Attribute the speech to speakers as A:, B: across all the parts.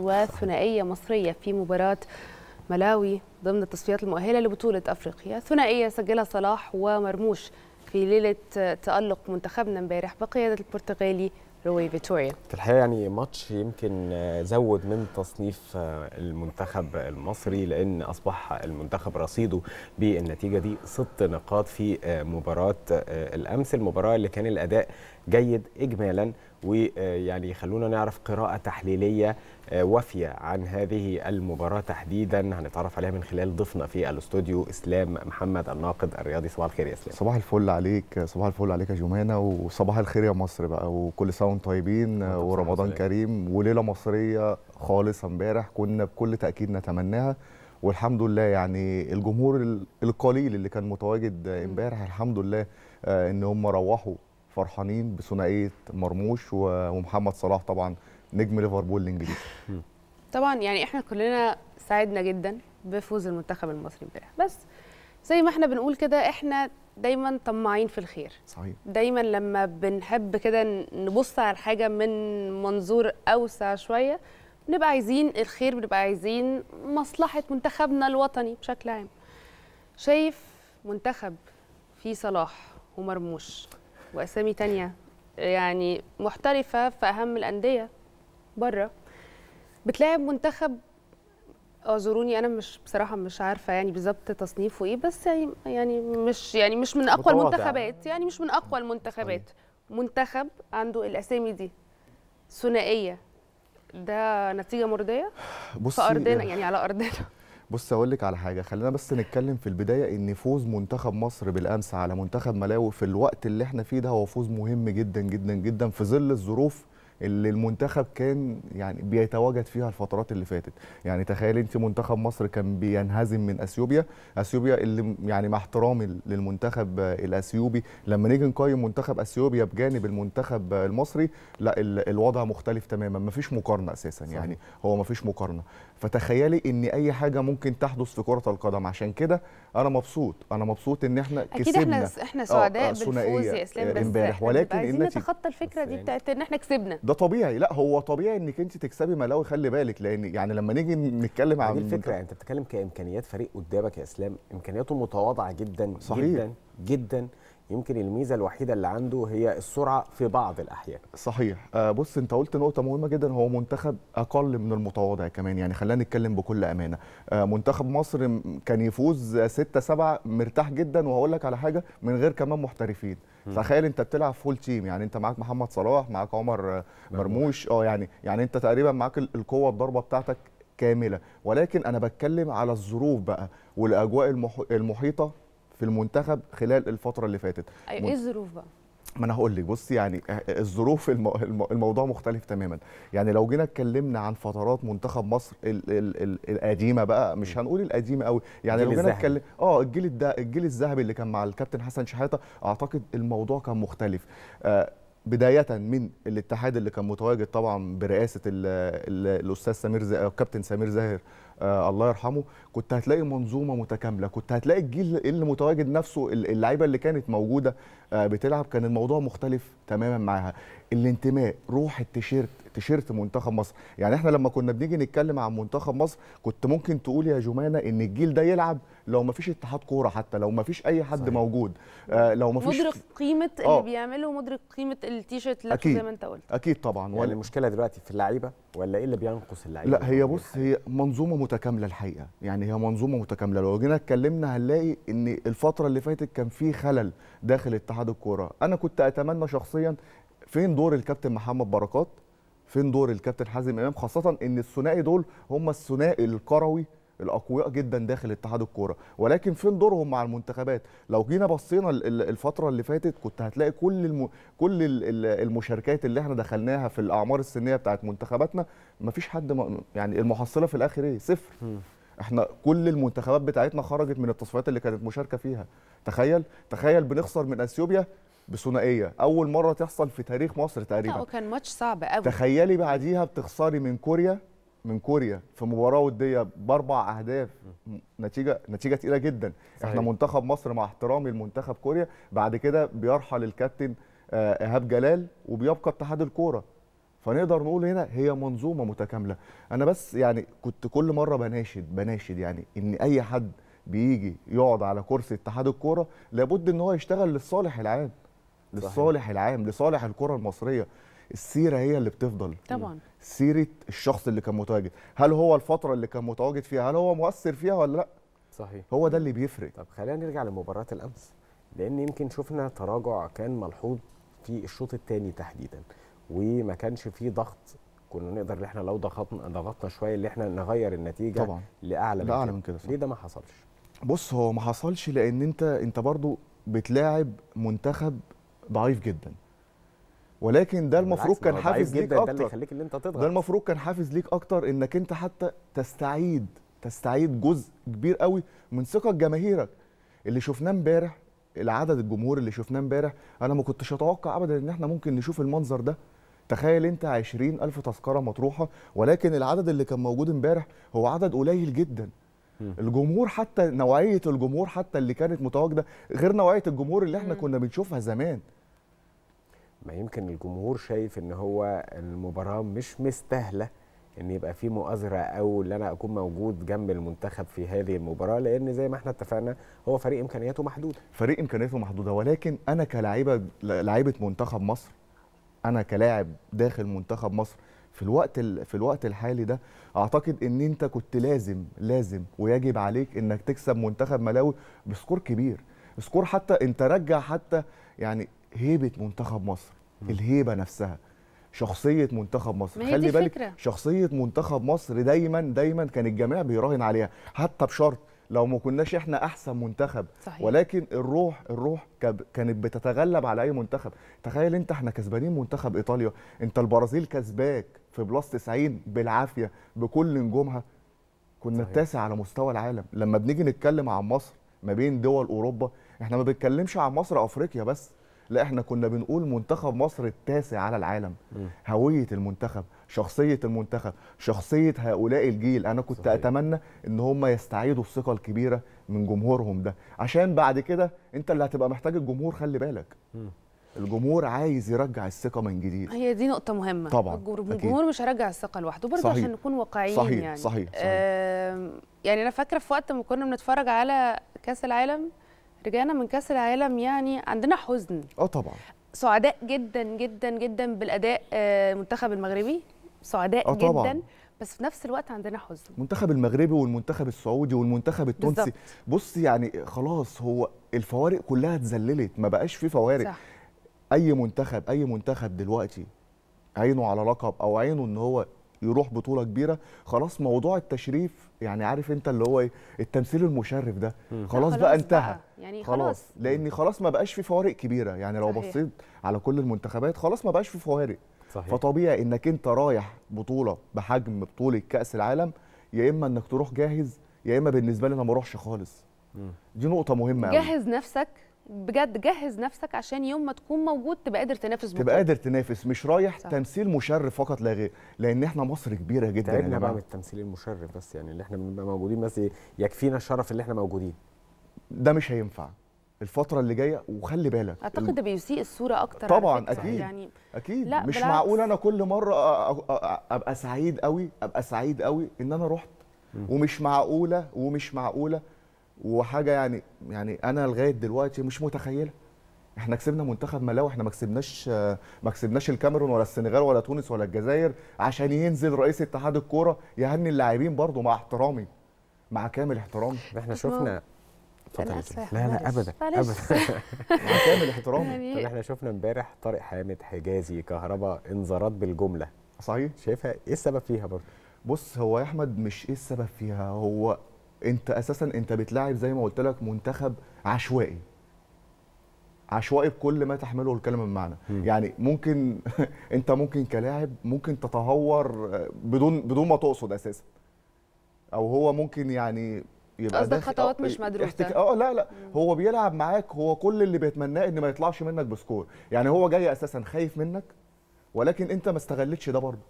A: وثنائية مصرية في مباراة ملاوي ضمن التصفيات المؤهلة لبطولة أفريقيا ثنائية سجلها صلاح ومرموش في ليلة تألق منتخبنا امبارح بقيادة البرتغالي روي فيتوريا
B: الحقيقة يعني ماتش يمكن زود من تصنيف المنتخب المصري لأن أصبح المنتخب رصيده بالنتيجة دي ست نقاط في مباراة الأمس المباراة اللي كان الأداء جيد إجمالا ويعني خلونا نعرف قراءة تحليلية آه، وافية عن هذه المباراة تحديدا هنتعرف عليها من خلال ضيفنا في الاستوديو إسلام محمد الناقد
C: الرياضي صباح الخير يا إسلام صباح الفل عليك صباح الفل عليك يا جمانة وصباح الخير يا مصر بقى وكل سنة وانتم طيبين ورمضان كريم وليلة مصرية خالص امبارح كنا بكل تأكيد نتمناها والحمد لله يعني الجمهور القليل اللي كان متواجد امبارح الحمد لله آه، ان هم روحوا فرحانين بثنائيه مرموش ومحمد صلاح طبعا نجم ليفربول الانجليزي
A: طبعا يعني احنا كلنا سعدنا جدا بفوز المنتخب المصري امبارح بس زي ما احنا بنقول كده احنا دايما طماعين في الخير صحيح دايما لما بنحب كده نبص على الحاجه من منظور اوسع شويه بنبقى عايزين الخير بنبقى عايزين مصلحه منتخبنا الوطني بشكل عام شايف منتخب فيه صلاح ومرموش واسامي تانية يعني محترفه في اهم الانديه بره بتلاعب منتخب اعذروني آه، انا مش بصراحه مش عارفه يعني بالظبط تصنيفه ايه بس يعني يعني مش يعني مش من اقوى المنتخبات يعني مش من اقوى المنتخبات طيب. منتخب عنده الاسامي دي ثنائيه ده نتيجه مرضيه
C: بصي في ارضنا يعني على ارضنا بص اقول لك على حاجه خلينا بس نتكلم في البدايه ان فوز منتخب مصر بالامس على منتخب ملاوي في الوقت اللي احنا فيه ده هو فوز مهم جدا جدا جدا في ظل الظروف اللي المنتخب كان يعني بيتواجد فيها الفترات اللي فاتت يعني تخيل انت منتخب مصر كان بينهزم من اثيوبيا اثيوبيا اللي يعني مع احترامي للمنتخب الاثيوبي لما نيجي نقيم منتخب اثيوبيا بجانب المنتخب المصري لا الوضع مختلف تماما مفيش مقارنه اساسا يعني هو مفيش مقارنه فتخيلي ان اي حاجه ممكن تحدث في كره القدم عشان كده انا مبسوط انا مبسوط ان احنا أكيد كسبنا اكيد احنا احنا آه، آه، سعداء بالفوز يا اسلام آه، بس إحنا ولكن عايزين نتخطى
A: الفكره دي بتاعت ان احنا كسبنا ده
C: طبيعي لا هو طبيعي انك انت تكسبي ملاوي خلي بالك لان يعني لما نيجي نتكلم عن الفكره انت بتتكلم كامكانيات فريق قدامك يا اسلام امكانياته
B: متواضعه جدا صحيح. جدا جدا يمكن الميزه الوحيده اللي عنده هي السرعه
C: في بعض الاحيان صحيح آه، بص انت قلت نقطه مهمه جدا هو منتخب اقل من المتواضع كمان يعني خلينا نتكلم بكل امانه آه، منتخب مصر كان يفوز 6 7 مرتاح جدا وهقول لك على حاجه من غير كمان محترفين تخيل انت بتلعب فول تيم يعني انت معاك محمد صلاح معاك عمر مرموش اه يعني يعني انت تقريبا معاك القوه الضربه بتاعتك كامله ولكن انا بتكلم على الظروف بقى والاجواء المحيطه في المنتخب خلال الفتره اللي فاتت أيوة، ايه الظروف بقى ما انا هقول لك بصي يعني آه، آه، الظروف الموضوع مختلف تماما يعني لو جينا اتكلمنا عن فترات منتخب مصر الـ الـ الـ القديمه بقى مش هنقول القديمه قوي يعني لو جينا نتكلم اه الجيل ده الجيل الذهبي اللي كان مع الكابتن حسن شحاته اعتقد الموضوع كان مختلف آه بدايه من الاتحاد اللي كان متواجد طبعا برئاسه الاستاذ سمير ز... الكابتن سمير زاهر آه الله يرحمه كنت هتلاقي منظومه متكامله كنت هتلاقي الجيل اللي متواجد نفسه اللعيبه اللي كانت موجوده آه، بتلعب كان الموضوع مختلف تماما معاها الانتماء روح التيشيرت تيشيرت منتخب مصر يعني احنا لما كنا بنيجي نتكلم عن منتخب مصر كنت ممكن تقول يا جمانه ان الجيل ده يلعب لو ما فيش اتحاد كوره حتى لو ما فيش اي حد صحيح. موجود آه لو ما فيش مدرك
A: قيمه آه. اللي بيعمله مدرك قيمه التيشيرت اللي زي ما انت قلت
C: اكيد طبعا يعني ولا المشكله دلوقتي في اللعيبه ولا ايه اللي بينقص اللعيبه لا هي بص هي منظومه متكامله الحقيقه يعني هي منظومه متكامله لو جينا اتكلمنا هنلاقي ان الفتره اللي فاتت كان في خلل داخل الاتحاد اتحاد الكوره انا كنت اتمنى شخصيا فين دور الكابتن محمد بركات فين دور الكابتن حازم امام خاصه ان الثنائي دول هم الثنائي الكروي الاقوياء جدا داخل اتحاد الكوره ولكن فين دورهم مع المنتخبات لو جينا بصينا الفتره اللي فاتت كنت هتلاقي كل الم... كل المشاركات اللي احنا دخلناها في الاعمار السنيه بتاعت منتخباتنا مفيش حد م... يعني المحصله في الاخر ايه صفر احنا كل المنتخبات بتاعتنا خرجت من التصفيات اللي كانت مشاركه فيها تخيل تخيل بنخسر من اثيوبيا بثنائيه اول مره تحصل في تاريخ مصر تقريبا
A: وكان ماتش صعب قوي
C: تخيلي بعديها بتخسري من كوريا من كوريا في مباراه وديه باربع اهداف نتيجه نتيجه تقيله جدا صحيح. احنا منتخب مصر مع احترامي لمنتخب كوريا بعد كده بيرحل الكابتن آه، ايهاب جلال وبيبقى اتحاد الكوره فنقدر نقول هنا هي منظومه متكامله انا بس يعني كنت كل مره بناشد بناشد يعني ان اي حد بيجي يقعد على كرسي اتحاد الكوره لابد ان هو يشتغل للصالح العام للصالح العام لصالح الكره المصريه السيره هي اللي بتفضل طبعا سيره الشخص اللي كان متواجد هل هو الفتره اللي كان متواجد فيها هل هو مؤثر فيها ولا لا صحيح هو ده اللي بيفرق طب
B: خلينا نرجع لمباراه الامس لان يمكن شفنا تراجع كان ملحوظ في الشوط الثاني تحديدا وما كانش في ضغط كنا نقدر ان احنا لو ضغطنا ضغطنا شويه ان احنا نغير النتيجه طبعا لاعلى من لاعلى من كده ليه ده ما حصلش؟
C: بص هو ما حصلش لان انت انت برضو بتلاعب منتخب ضعيف جدا ولكن ده المفروض كان حافز ليك اكتر ده اللي يخليك اللي انت تضغط ده المفروض كان حافز ليك اكتر انك انت حتى تستعيد تستعيد جزء كبير قوي من ثقه جماهيرك اللي شفناه امبارح العدد الجمهور اللي شفناه امبارح انا ما كنتش اتوقع ابدا ان احنا ممكن نشوف المنظر ده تخيل انت عشرين ألف تذكرة مطروحة ولكن العدد اللي كان موجود امبارح هو عدد قليل جدا الجمهور حتى نوعية الجمهور حتى اللي كانت متواجدة غير نوعية الجمهور اللي احنا كنا بنشوفها زمان ما يمكن الجمهور شايف ان هو المباراة مش مستاهلة ان يبقى في
B: مؤازره او ان انا اكون موجود جنب المنتخب في هذه المباراه لان زي ما احنا اتفقنا هو
C: فريق امكانياته محدوده فريق امكانياته محدوده ولكن انا كلاعيبه لعيبه منتخب مصر انا كلاعب داخل منتخب مصر في الوقت في الوقت الحالي ده اعتقد ان انت كنت لازم لازم ويجب عليك انك تكسب منتخب ملاوي بسكور كبير سكور حتى انت رجع حتى يعني هيبه منتخب مصر الهيبه نفسها شخصيه منتخب مصر خلي بالك فكرة. شخصيه منتخب مصر دايما دايما كان الجميع بيراهن عليها حتى بشرط لو ما كناش احنا احسن منتخب صحيح. ولكن الروح الروح كانت بتتغلب على اي منتخب تخيل انت احنا كسبانين منتخب ايطاليا انت البرازيل كسباك في بلس 90 بالعافيه بكل نجومها كنا صحيح. التاسع على مستوى العالم لما بنيجي نتكلم عن مصر ما بين دول اوروبا احنا ما بنتكلمش عن مصر افريقيا بس لا احنا كنا بنقول منتخب مصر التاسع على العالم هويه المنتخب شخصيه المنتخب شخصيه هؤلاء الجيل انا كنت صحيح. اتمنى ان هم يستعيدوا الثقه الكبيره من جمهورهم ده عشان بعد كده انت اللي هتبقى محتاج الجمهور خلي بالك م. الجمهور عايز يرجع الثقه من جديد
A: هي دي نقطه مهمه طبعا الجمهور أكيد. مش هيرجع الثقه لوحده برضه عشان نكون واقعيين صحيح. يعني صحيح صحيح آه يعني انا فاكره في وقت ما كنا بنتفرج على كاس العالم رجعنا من كاس العالم يعني عندنا حزن اه طبعا سعداء جدا جدا جدا بالاداء آه، المنتخب المغربي سعداء آه جدا طبعًا. بس في نفس الوقت عندنا حزن
C: المنتخب المغربي والمنتخب السعودي والمنتخب التونسي بص يعني خلاص هو الفوارق كلها اتذللت ما بقاش في فوارق صح. اي منتخب اي منتخب دلوقتي عينه على لقب او عينه ان هو يروح بطوله كبيره خلاص موضوع التشريف يعني عارف انت اللي هو ايه، التمثيل المشرف ده خلاص بقى انتهى بقى. يعني خلاص, خلاص لان خلاص ما بقاش في فوارق كبيره يعني لو بصيت على كل المنتخبات خلاص ما بقاش في فوارق صحيح. فطبيعي انك انت رايح بطوله بحجم بطوله كاس العالم يا اما انك تروح جاهز يا اما بالنسبه لي انا ما اروحش خالص دي نقطه مهمه جهز
A: نفسك بجد جهز نفسك عشان يوم ما تكون موجود تبقى قادر تنافس تبقى
C: قادر تنافس مش رايح صح. تمثيل مشرف فقط لا غير لان احنا مصر كبيره جدا تعبنا بقى من
B: التمثيل المشرف بس يعني اللي احنا بنبقى موجودين بس يكفينا الشرف اللي احنا موجودين ده
C: مش هينفع الفترة اللي جاية وخلي بالك اعتقد
A: ده بيسيء الصورة اكتر طبعا اكيد يعني
C: اكيد لا مش بالعكس. معقول انا كل مرة ابقى سعيد قوي ابقى سعيد قوي ان انا رحت ومش معقولة ومش معقولة وحاجه يعني يعني انا لغايه دلوقتي مش متخيله احنا كسبنا منتخب ملاوي احنا ما كسبناش ما كسبناش الكاميرون ولا السنغال ولا تونس ولا الجزائر عشان ينزل رئيس اتحاد الكوره يهني اللاعبين برضو مع احترامي مع كامل احترامي احنا شفنا لا لا ابدا ابدا مع كامل احترامي يعني... احنا شفنا امبارح طارق حامد حجازي كهربا انذارات بالجمله صحيح شايفها ايه السبب فيها برضه بص هو يا احمد مش ايه السبب فيها هو انت اساسا انت بتلاعب زي ما قلت لك منتخب عشوائي عشوائي بكل ما تحمله الكلمه من معنى يعني ممكن انت ممكن كلاعب ممكن تتهور آه، بدون بدون ما تقصد اساسا او هو ممكن يعني يبقى قصدك خطوات آه، مش مدروسه احتك... اه لا لا مم. هو بيلعب معاك هو كل اللي بيتمناه ان ما يطلعش منك بسكور يعني هو جاي اساسا خايف منك ولكن انت ما استغلتش ده برضه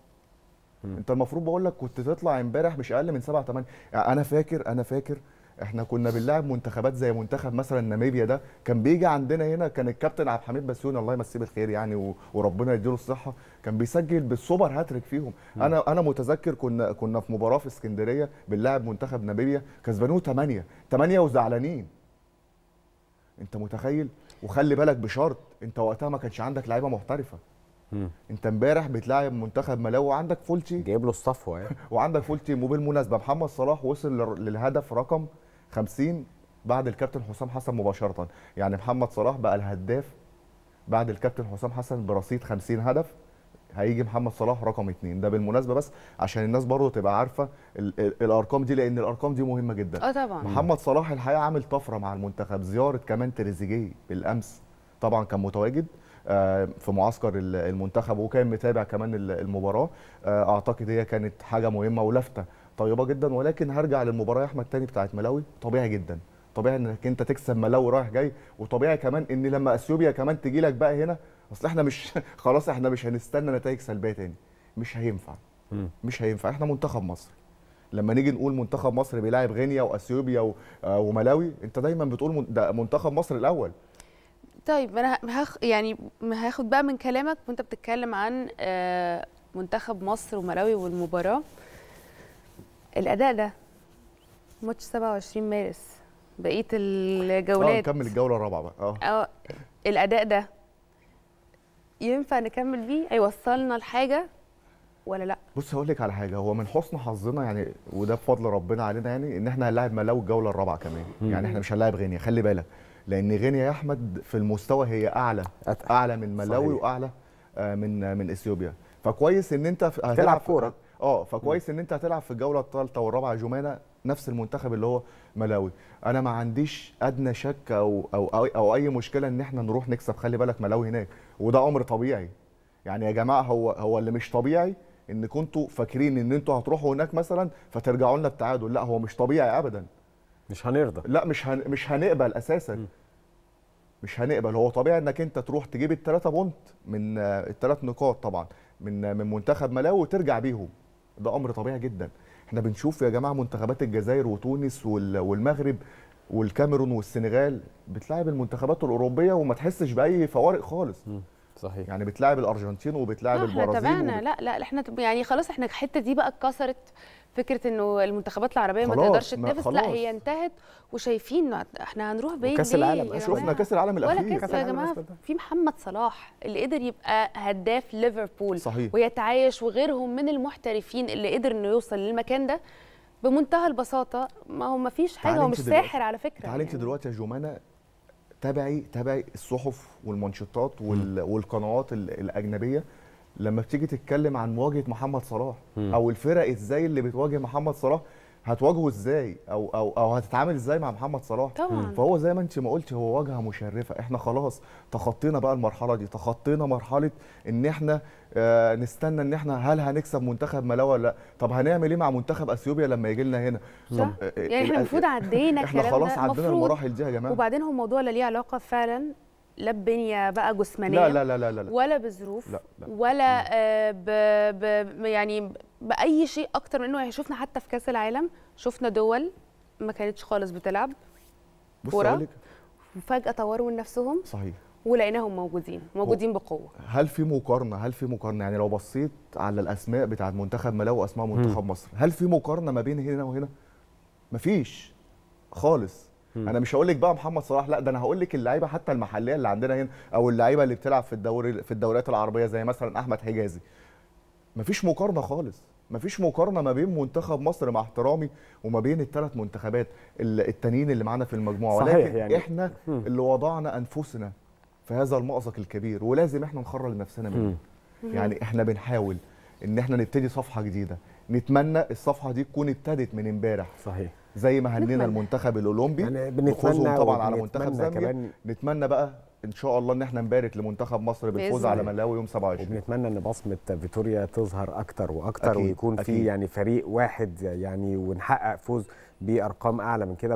C: انت المفروض بقول لك كنت تطلع امبارح مش اقل من 7 8 يعني انا فاكر انا فاكر احنا كنا بنلعب منتخبات زي منتخب مثلا ناميبيا ده كان بيجي عندنا هنا كان الكابتن عبد الحميد بسيوني الله يمسيه بالخير يعني وربنا يديله الصحه كان بيسجل بالسوبر هاتريك فيهم م. انا انا متذكر كنا كنا في مباراه في اسكندريه بنلعب منتخب ناميبيا كسبانوه 8 8 وزعلانين انت متخيل وخلي بالك بشرط انت وقتها ما كانش عندك لعيبه محترفه مم. انت امبارح بتلاعب منتخب ملاوي وعندك فولتي جايب له الصفوه يعني وعندك فولتي وبالمناسبه محمد صلاح وصل للهدف رقم 50 بعد الكابتن حسام حسن مباشره يعني محمد صلاح بقى الهداف بعد الكابتن حسام حسن برصيد 50 هدف هيجي محمد صلاح رقم اثنين ده بالمناسبه بس عشان الناس برضه تبقى عارفه الـ الـ الارقام دي لان الارقام دي مهمه جدا اه طبعا محمد صلاح الحقيقه عامل طفره مع المنتخب زياره كمان تريزيجيه بالامس طبعا كان متواجد آه، في معسكر المنتخب وكان متابع كمان المباراه آه، اعتقد هي كانت حاجه مهمه ولفته طيبه جدا ولكن هرجع للمباراه يا احمد تاني بتاعت ملاوي طبيعي جدا طبيعي انك انت تكسب ملاوي رايح جاي وطبيعي كمان ان لما اثيوبيا كمان تجي لك بقى هنا اصل احنا مش خلاص احنا مش هنستنى نتائج سلبيه تاني مش هينفع مش هينفع احنا منتخب مصر لما نيجي نقول منتخب مصر بيلاعب غينيا واثيوبيا آه، وملاوي انت دايما بتقول ده منتخب مصر الاول
A: طيب انا هخ... يعني هاخد بقى من كلامك وانت بتتكلم عن آه، منتخب مصر وملاوي والمباراه الاداء ده ماتش 27 مارس بقيه الجولات اه نكمل
C: الجوله الرابعه بقى آه.
A: اه الاداء ده ينفع نكمل بيه هيوصلنا لحاجه ولا لا
C: بص هقول لك على حاجه هو من حسن حظنا يعني وده بفضل ربنا علينا يعني ان احنا هنلاعب ملاوي الجوله الرابعه كمان يعني احنا مش هنلاعب غينيا خلي بالك لان غينيا يا احمد في المستوى هي اعلى اعلى من ملاوي صحيح. واعلى آه، من آه، من اثيوبيا فكويس ان انت هتلعب كوره اه فكويس ان انت هتلعب في الجوله الثالثه والرابعه جمانه نفس المنتخب اللي هو ملاوي انا ما عنديش ادنى شك او او او, أو اي مشكله ان احنا نروح نكسب خلي بالك ملاوي هناك وده امر طبيعي يعني يا جماعه هو هو اللي مش طبيعي ان كنتوا فاكرين ان انتوا هتروحوا هناك مثلا فترجعوا لنا التعادل لا هو مش طبيعي ابدا مش هنرضى لا مش هن... مش هنقبل اساسا م. مش هنقبل هو طبيعي انك انت تروح تجيب الثلاثه بونت من الثلاث نقاط طبعا من من منتخب ملاوي وترجع بيهم ده امر طبيعي جدا احنا بنشوف يا جماعه منتخبات الجزائر وتونس والمغرب والكاميرون والسنغال بتلاعب المنتخبات الاوروبيه وما تحسش باي فوارق خالص م. صحيح يعني بتلاعب الارجنتين وبتلاعب البرازيل احنا وبت...
A: لا لا احنا يعني خلاص احنا الحته دي بقى اتكسرت فكره انه المنتخبات العربيه ما تقدرش تنافس لا هي انتهت وشايفين احنا هنروح بين كاس العالم شفنا كاس
C: العالم الاخير ولا كاس يا جماعه
A: في محمد صلاح اللي قدر يبقى هداف ليفربول صحيح. ويتعايش وغيرهم من المحترفين اللي قدر انه يوصل للمكان ده بمنتهى البساطه ما هو ما فيش حاجه هو مش ساحر على فكره تعالي انت يعني.
C: دلوقتي يا جومانا تابعي تابعي الصحف والمنشطات والقنوات الاجنبيه لما بتيجي تتكلم عن مواجهه محمد صلاح او الفرق ازاي اللي بتواجه محمد صلاح هتواجهه ازاي او او او هتتعامل ازاي مع محمد صلاح طبعا فهو زي ما انت ما قلتي هو واجهه مشرفه احنا خلاص تخطينا بقى المرحله دي تخطينا مرحله ان احنا آه نستنى ان احنا هل هنكسب منتخب ملاوي ولا لا طب هنعمل ايه مع منتخب اثيوبيا لما يجي لنا هنا صح طب يعني آه، احنا المفروض
A: عدينا احنا خلاص عدينا المراحل دي يا جماعه وبعدين هو موضوع لا ليه علاقه فعلا لا ببنيه بقى جسمانيه لا لا لا لا لا ولا بظروف ولا آه ب ب يعني باي شيء اكتر من انه يعني شفنا حتى في كاس العالم شفنا دول ما كانتش خالص بتلعب كوره وفجاه طوروا من نفسهم صحيح ولقيناهم موجودين موجودين بقوه
C: هل في مقارنه هل في مقارنه يعني لو بصيت على الاسماء بتاعه منتخب ملاو واسماء منتخب مصر هل في مقارنه ما بين هنا وهنا مفيش خالص انا مش هقول لك بقى محمد صلاح لا ده انا هقول لك اللعيبه حتى المحليه اللي عندنا هنا او اللعيبه اللي بتلعب في الدوري في الدوريات العربيه زي مثلا احمد حجازي مفيش مقارنه خالص مفيش مقارنه ما بين منتخب مصر مع احترامي وما بين الثلاث منتخبات التانيين اللي معانا في المجموعه صحيح ولكن يعني. احنا اللي وضعنا انفسنا في هذا المأزق الكبير ولازم احنا نخرج نفسنا منه يعني احنا بنحاول ان احنا نبتدي صفحه جديده نتمنى الصفحه دي تكون ابتدت من امبارح صحيح زي ما هنينا المنتخب الاولمبي يعني بنتمنى طبعا على منتخب زامبيا نتمنى بقى ان شاء الله ان احنا نبارك لمنتخب مصر بالفوز على ملاوي يوم 27 وبنتمنى ان بصمه فيتوريا تظهر اكتر واكتر أكيد ويكون أكيد. في يعني فريق واحد
B: يعني ونحقق فوز بارقام اعلى من كده